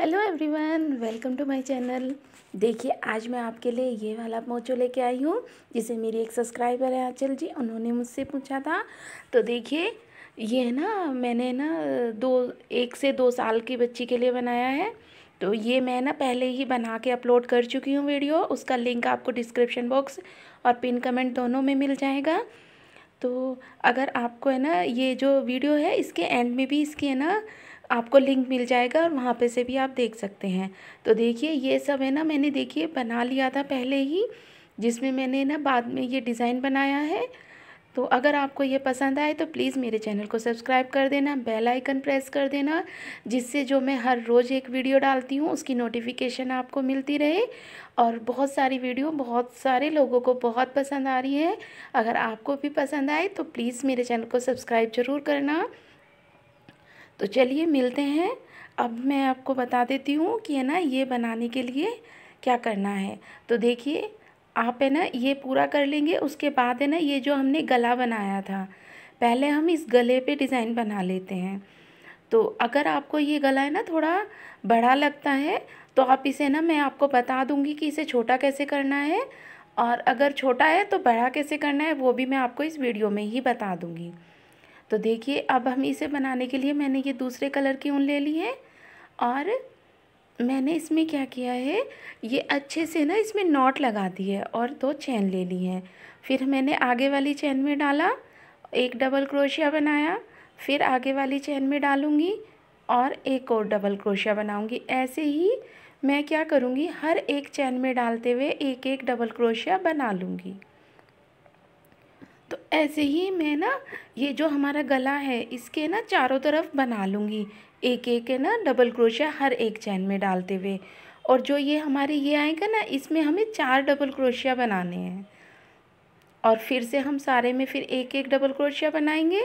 hello everyone welcome to my channel देखिए आज मैं आपके लिए ये वाला मोचो लेके आई हूँ जिसे मेरी एक सब्सक्राइबर है आंचल जी उन्होंने मुझसे पूछा था तो देखिए ये है ना मैंने ना दो एक से दो साल की बच्ची के लिए बनाया है तो ये मैं ना पहले ही बना के अपलोड कर चुकी हूँ वीडियो उसका लिंक आपको डिस्क्रिप्शन बॉक्स और पिन कमेंट दोनों में मिल जाएगा तो अगर आपको है ना ये जो वीडियो है इसके एंड में भी इसकी है ना आपको लिंक मिल जाएगा और वहाँ पे से भी आप देख सकते हैं तो देखिए ये सब है ना मैंने देखिए बना लिया था पहले ही जिसमें मैंने ना बाद में ये डिज़ाइन बनाया है तो अगर आपको ये पसंद आए तो प्लीज़ मेरे चैनल को सब्सक्राइब कर देना बेल आइकन प्रेस कर देना जिससे जो मैं हर रोज़ एक वीडियो डालती हूँ उसकी नोटिफिकेशन आपको मिलती रहे और बहुत सारी वीडियो बहुत सारे लोगों को बहुत पसंद आ रही है अगर आपको भी पसंद आए तो प्लीज़ मेरे चैनल को सब्सक्राइब ज़रूर करना तो चलिए मिलते हैं अब मैं आपको बता देती हूँ कि है ना ये बनाने के लिए क्या करना है तो देखिए आप है ना ये पूरा कर लेंगे उसके बाद है ना ये जो हमने गला बनाया था पहले हम इस गले पे डिज़ाइन बना लेते हैं तो अगर आपको ये गला है ना थोड़ा बड़ा लगता है तो आप इसे ना मैं आपको बता दूंगी कि इसे छोटा कैसे करना है और अगर छोटा है तो बड़ा कैसे करना है वो भी मैं आपको इस वीडियो में ही बता दूँगी तो देखिए अब हम इसे बनाने के लिए मैंने ये दूसरे कलर की ऊन ले ली है और मैंने इसमें क्या किया है ये अच्छे से ना इसमें नॉट लगा दी है और दो चैन ले ली है फिर मैंने आगे वाली चैन में डाला एक डबल क्रोशिया बनाया फिर आगे वाली चैन में डालूँगी और एक और डबल क्रोशिया बनाऊँगी ऐसे ही मैं क्या करूँगी हर एक चैन में डालते हुए एक एक डबल क्रोशिया बना लूँगी ऐसे ही मैं ना ये जो हमारा गला है इसके ना चारों तरफ बना लूँगी एक एक है ना डबल क्रोशिया हर एक चैन में डालते हुए और जो ये हमारे ये आएगा ना इसमें हमें चार डबल क्रोशिया बनाने हैं और फिर से हम सारे में फिर एक एक डबल क्रोशिया बनाएंगे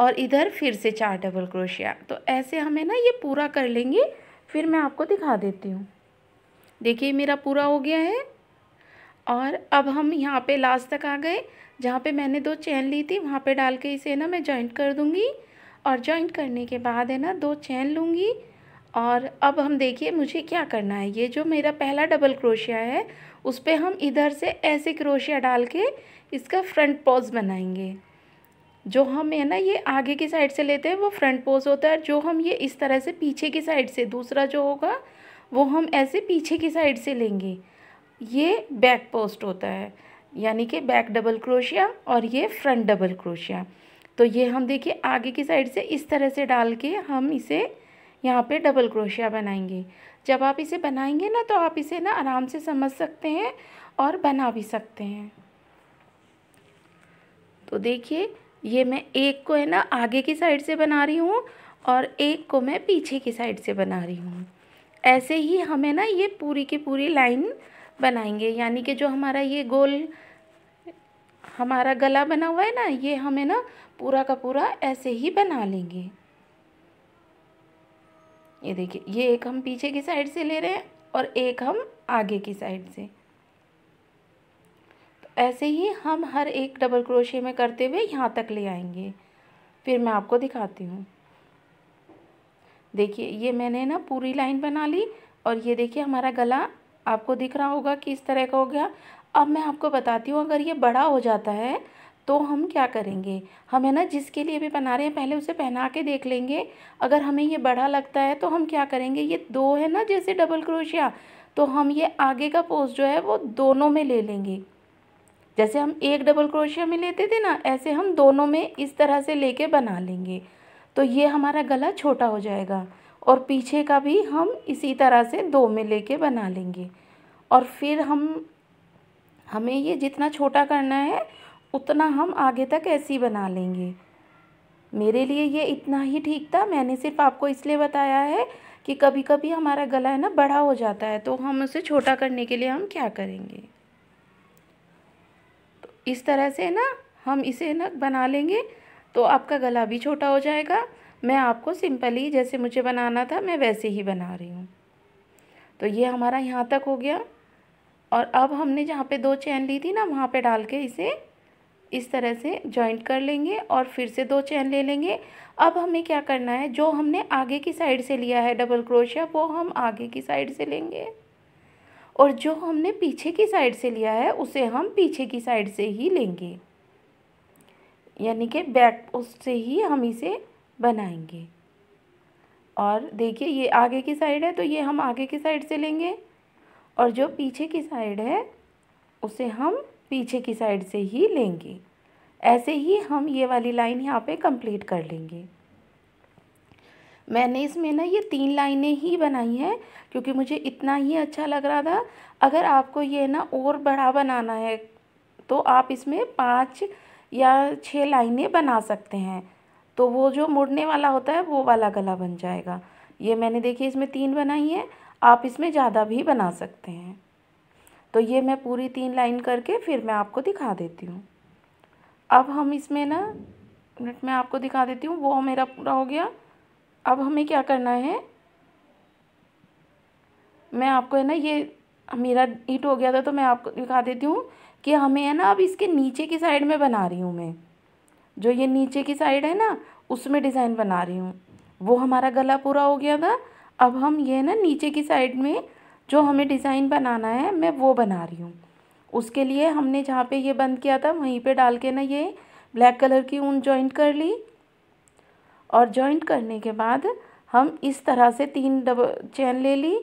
और इधर फिर से चार डबल क्रोशिया तो ऐसे हमें ना ये पूरा कर लेंगे फिर मैं आपको दिखा देती हूँ देखिए मेरा पूरा हो गया है और अब हम यहाँ पे लास्ट तक आ गए जहाँ पे मैंने दो चैन ली थी वहाँ पे डाल के इसे ना मैं जॉइंट कर दूँगी और जॉइंट करने के बाद है ना दो चैन लूँगी और अब हम देखिए मुझे क्या करना है ये जो मेरा पहला डबल क्रोशिया है उस पर हम इधर से ऐसे क्रोशिया डाल के इसका फ्रंट पोज बनाएंगे जो हम है ना ये आगे की साइड से लेते हैं वो फ्रंट पोज होता है जो हम ये इस तरह से पीछे की साइड से दूसरा जो होगा वो हम ऐसे पीछे की साइड से लेंगे ये बैक पोस्ट होता है यानी कि बैक डबल क्रोशिया और ये फ्रंट डबल क्रोशिया तो ये हम देखिए आगे की साइड से इस तरह से डाल के हम इसे यहाँ पे डबल क्रोशिया बनाएंगे जब आप इसे बनाएंगे ना तो आप इसे ना आराम से समझ सकते हैं और बना भी सकते हैं तो देखिए ये मैं एक को है ना आगे की साइड से बना रही हूँ और एक को मैं पीछे की साइड से बना रही हूँ ऐसे ही हमें ना ये पूरी की पूरी लाइन बनाएंगे यानी कि जो हमारा ये गोल हमारा गला बना हुआ है ना ये हमें ना पूरा का पूरा ऐसे ही बना लेंगे ये देखिए ये एक हम पीछे की साइड से ले रहे हैं और एक हम आगे की साइड से तो ऐसे ही हम हर एक डबल क्रोशे में करते हुए यहाँ तक ले आएंगे फिर मैं आपको दिखाती हूँ देखिए ये मैंने ना पूरी लाइन बना ली और ये देखिए हमारा गला आपको दिख रहा होगा कि इस तरह का हो गया अब मैं आपको बताती हूँ अगर ये बड़ा हो जाता है तो हम क्या करेंगे हम है ना जिसके लिए भी बना रहे हैं पहले उसे पहना के देख लेंगे अगर हमें ये बड़ा लगता है तो हम क्या करेंगे ये दो है ना जैसे डबल क्रोशिया तो हम ये आगे का पोस्ट जो है वो दोनों में ले लेंगे जैसे हम एक डबल क्रोशिया में लेते थे ना ऐसे हम दोनों में इस तरह से लेके बना लेंगे तो ये हमारा गला छोटा हो जाएगा और पीछे का भी हम इसी तरह से दो में लेके बना लेंगे और फिर हम हमें ये जितना छोटा करना है उतना हम आगे तक ऐसी बना लेंगे मेरे लिए ये इतना ही ठीक था मैंने सिर्फ आपको इसलिए बताया है कि कभी कभी हमारा गला है ना बड़ा हो जाता है तो हम उसे छोटा करने के लिए हम क्या करेंगे तो इस तरह से ना हम इसे ना बना लेंगे तो आपका गला भी छोटा हो जाएगा मैं आपको सिंपली जैसे मुझे बनाना था मैं वैसे ही बना रही हूँ तो ये हमारा यहाँ तक हो गया और अब हमने जहाँ पे दो चैन ली थी ना वहाँ पे डाल के इसे इस तरह से जॉइंट कर लेंगे और फिर से दो चैन ले लेंगे अब हमें क्या करना है जो हमने आगे की साइड से लिया है डबल क्रोशिया वो हम आगे की साइड से लेंगे और जो हमने पीछे की साइड से लिया है उसे हम पीछे की साइड से ही लेंगे यानी कि बैक उससे ही हम इसे बनाएंगे और देखिए ये आगे की साइड है तो ये हम आगे की साइड से लेंगे और जो पीछे की साइड है उसे हम पीछे की साइड से ही लेंगे ऐसे ही हम ये वाली लाइन यहाँ पे कंप्लीट कर लेंगे मैंने इसमें ना ये तीन लाइनें ही बनाई हैं क्योंकि मुझे इतना ही अच्छा लग रहा था अगर आपको ये ना और बड़ा बनाना है तो आप इसमें पाँच या छः लाइनें बना सकते हैं तो वो जो मुड़ने वाला होता है वो वाला गला बन जाएगा ये मैंने देखिए इसमें तीन बनाई है आप इसमें ज़्यादा भी बना सकते हैं तो ये मैं पूरी तीन लाइन करके फिर मैं आपको दिखा देती हूँ अब हम इसमें ना मिनट मैं आपको दिखा देती हूँ वो मेरा पूरा हो गया अब हमें क्या करना है मैं आपको है ना ये मेरा ईट हो गया था तो मैं आपको दिखा देती हूँ कि हमें है ना अब इसके नीचे की साइड में बना रही हूँ मैं जो ये नीचे की साइड है ना उसमें डिज़ाइन बना रही हूँ वो हमारा गला पूरा हो गया था अब हम ये ना नीचे की साइड में जो हमें डिज़ाइन बनाना है मैं वो बना रही हूँ उसके लिए हमने जहाँ पे ये बंद किया था वहीं पे डाल के ना ये ब्लैक कलर की ऊन जॉइंट कर ली और जॉइंट करने के बाद हम इस तरह से तीन डबल चैन ले ली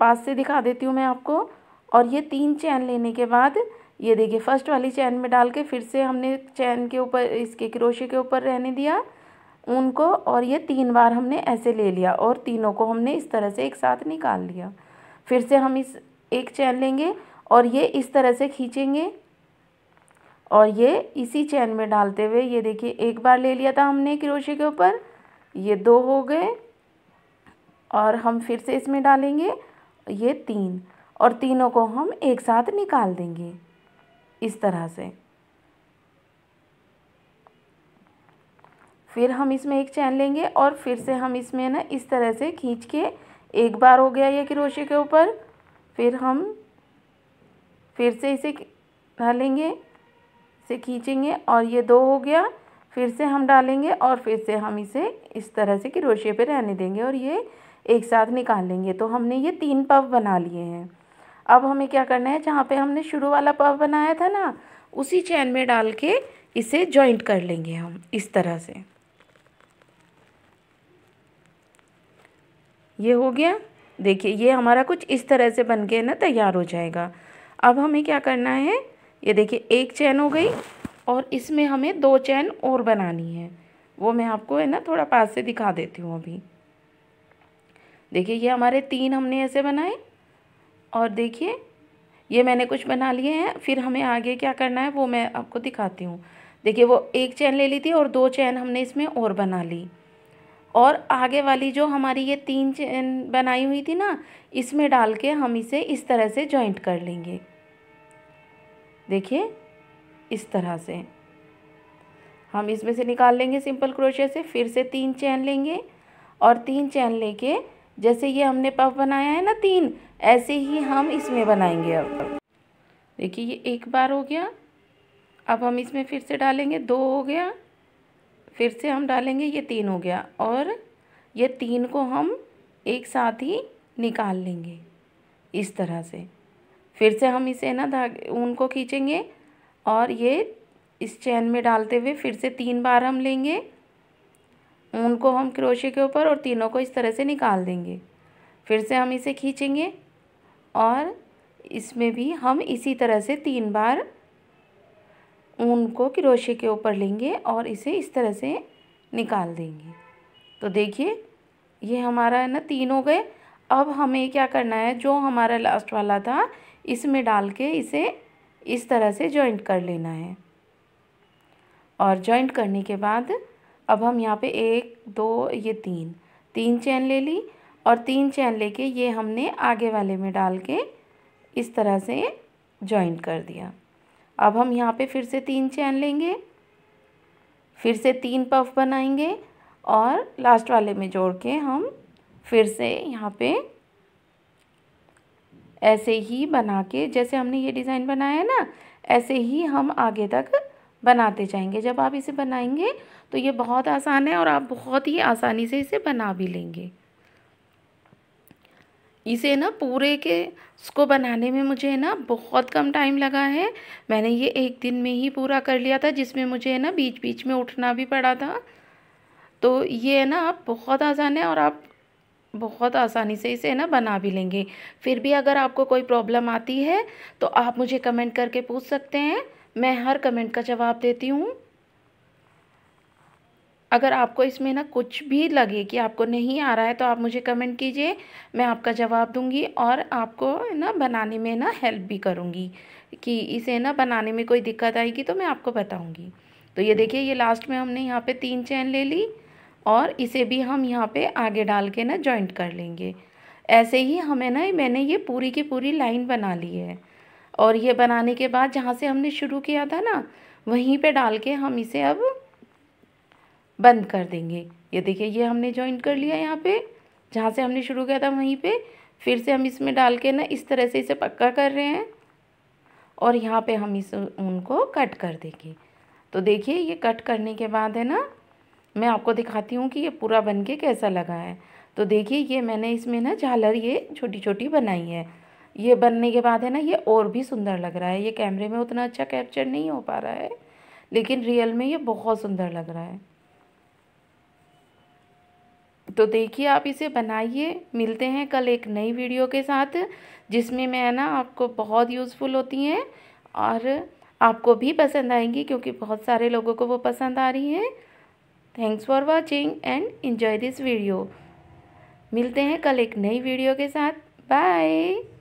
पास से दिखा देती हूँ मैं आपको और ये तीन चैन लेने के बाद ये देखिए फर्स्ट वाली चैन में डाल के फिर से हमने चैन के ऊपर इसके क्रोशे के ऊपर रहने दिया ऊन को और ये तीन बार हमने ऐसे ले लिया और तीनों को हमने इस तरह से एक साथ निकाल लिया फिर से हम इस एक चैन लेंगे और ये इस तरह से खींचेंगे और ये इसी चैन में डालते हुए ये देखिए एक बार ले लिया था हमने क्रोशे के ऊपर ये दो हो गए और हम फिर से इसमें डालेंगे ये तीन और तीनों को हम एक साथ निकाल देंगे इस तरह से फिर हम इसमें एक चैन लेंगे और फिर से हम इसमें ना इस तरह से खींच के एक बार हो गया ये क्रोशे के ऊपर फिर हम फिर से इसे डालेंगे इसे खींचेंगे और ये दो हो गया फिर से हम डालेंगे और फिर से हम इसे इस तरह से क्रोशे पे रहने देंगे और ये एक साथ निकाल लेंगे तो हमने ये तीन पफ बना लिए हैं अब हमें क्या करना है जहाँ पे हमने शुरू वाला पफ बनाया था ना उसी चैन में डाल के इसे जॉइंट कर लेंगे हम इस तरह से ये हो गया देखिए ये हमारा कुछ इस तरह से बन के ना तैयार हो जाएगा अब हमें क्या करना है ये देखिए एक चैन हो गई और इसमें हमें दो चैन और बनानी है वो मैं आपको है ना थोड़ा पास से दिखा देती हूँ अभी देखिए ये हमारे तीन हमने ऐसे बनाए और देखिए ये मैंने कुछ बना लिए हैं फिर हमें आगे क्या करना है वो मैं आपको दिखाती हूँ देखिए वो एक चैन ले ली थी और दो चैन हमने इसमें और बना ली और आगे वाली जो हमारी ये तीन चैन बनाई हुई थी ना इसमें डाल के हम इसे इस तरह से जॉइंट कर लेंगे देखिए इस तरह से हम इसमें से निकाल लेंगे सिंपल क्रोशिया से फिर से तीन चैन लेंगे और तीन चैन लेके जैसे ये हमने पफ बनाया है ना तीन ऐसे ही हम इसमें बनाएंगे अब देखिए ये एक बार हो गया अब हम इसमें फिर से डालेंगे दो हो गया फिर से हम डालेंगे ये तीन हो गया और ये तीन को हम एक साथ ही निकाल लेंगे इस तरह से फिर से हम इसे ना धागे ऊन को खींचेंगे और ये इस चैन में डालते हुए फिर से तीन बार हम लेंगे ऊन को हम क्रोशे के ऊपर और तीनों को इस तरह से निकाल देंगे फिर से हम इसे खींचेंगे और इसमें भी हम इसी तरह से तीन बार ऊन को क्रोशे के ऊपर लेंगे और इसे इस तरह से निकाल देंगे तो देखिए ये हमारा है ना तीन हो गए अब हमें क्या करना है जो हमारा लास्ट वाला था इसमें डाल के इसे इस तरह से जॉइंट कर लेना है और जॉइंट करने के बाद अब हम यहाँ पे एक दो ये तीन तीन चैन ले ली और तीन चैन लेके ये हमने आगे वाले में डाल के इस तरह से जॉइंट कर दिया अब हम यहाँ पे फिर से तीन चैन लेंगे फिर से तीन पफ बनाएंगे और लास्ट वाले में जोड़ के हम फिर से यहाँ पे ऐसे ही बना के जैसे हमने ये डिज़ाइन बनाया है ना ऐसे ही हम आगे तक बनाते जाएंगे जब आप इसे बनाएंगे तो ये बहुत आसान है और आप बहुत ही आसानी से इसे बना भी लेंगे इसे ना पूरे के इसको बनाने में मुझे है ना बहुत कम टाइम लगा है मैंने ये एक दिन में ही पूरा कर लिया था जिसमें मुझे है ना बीच बीच में उठना भी पड़ा था तो ये है ना आप बहुत आसान है और आप बहुत आसानी से इसे ना बना भी लेंगे फिर भी अगर आपको कोई प्रॉब्लम आती है तो आप मुझे कमेंट करके पूछ सकते हैं मैं हर कमेंट का जवाब देती हूँ अगर आपको इसमें ना कुछ भी लगे कि आपको नहीं आ रहा है तो आप मुझे कमेंट कीजिए मैं आपका जवाब दूंगी और आपको ना बनाने में ना हेल्प भी करूंगी कि इसे ना बनाने में कोई दिक्कत आएगी तो मैं आपको बताऊंगी तो ये देखिए ये लास्ट में हमने यहाँ पे तीन चैन ले ली और इसे भी हम यहाँ पे आगे डाल के ना जॉइंट कर लेंगे ऐसे ही हमें ना मैंने ये पूरी की पूरी लाइन बना ली है और ये बनाने के बाद जहाँ से हमने शुरू किया था ना वहीं पर डाल के हम इसे अब बंद कर देंगे ये देखिए ये हमने ज्वाइन कर लिया यहाँ पे जहाँ से हमने शुरू किया था वहीं पे फिर से हम इसमें डाल के ना इस तरह से इसे पक्का कर रहे हैं और यहाँ पे हम इस उनको कट कर देंगे तो देखिए ये कट करने के बाद है ना मैं आपको दिखाती हूँ कि ये पूरा बन के कैसा लगा है तो देखिए ये मैंने इसमें ना झालर ये छोटी छोटी बनाई है ये बनने के बाद है ना ये और भी सुंदर लग रहा है ये कैमरे में उतना अच्छा कैप्चर नहीं हो पा रहा है लेकिन रियल में ये बहुत सुंदर लग रहा है तो देखिए आप इसे बनाइए मिलते हैं कल एक नई वीडियो के साथ जिसमें मैं ना आपको बहुत यूज़फुल होती हैं और आपको भी पसंद आएंगी क्योंकि बहुत सारे लोगों को वो पसंद आ रही हैं thanks for watching and enjoy this video मिलते हैं कल एक नई वीडियो के साथ बाय